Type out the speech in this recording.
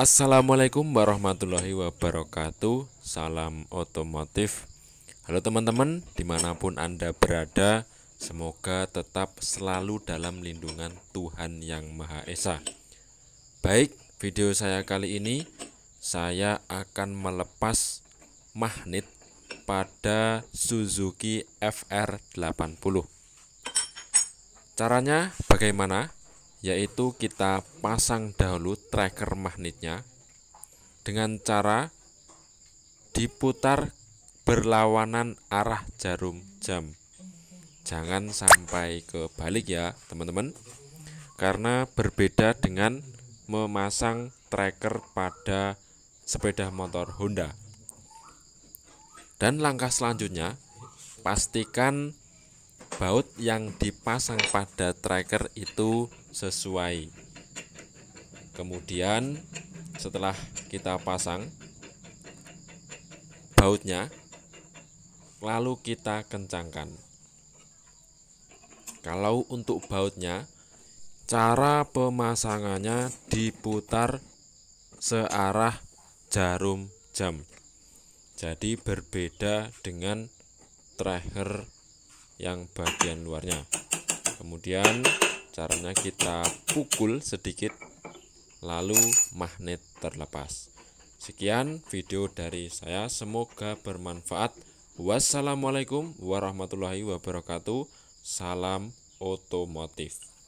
Assalamualaikum warahmatullahi wabarakatuh Salam otomotif Halo teman-teman dimanapun anda berada Semoga tetap selalu dalam lindungan Tuhan Yang Maha Esa Baik video saya kali ini Saya akan melepas magnet pada Suzuki FR80 Caranya bagaimana? yaitu kita pasang dahulu tracker magnetnya dengan cara diputar berlawanan arah jarum jam jangan sampai ke balik ya teman-teman karena berbeda dengan memasang tracker pada sepeda motor Honda dan langkah selanjutnya pastikan baut yang dipasang pada tracker itu sesuai kemudian setelah kita pasang bautnya lalu kita kencangkan kalau untuk bautnya cara pemasangannya diputar searah jarum jam jadi berbeda dengan tracker yang bagian luarnya kemudian caranya kita pukul sedikit lalu magnet terlepas sekian video dari saya semoga bermanfaat wassalamualaikum warahmatullahi wabarakatuh salam otomotif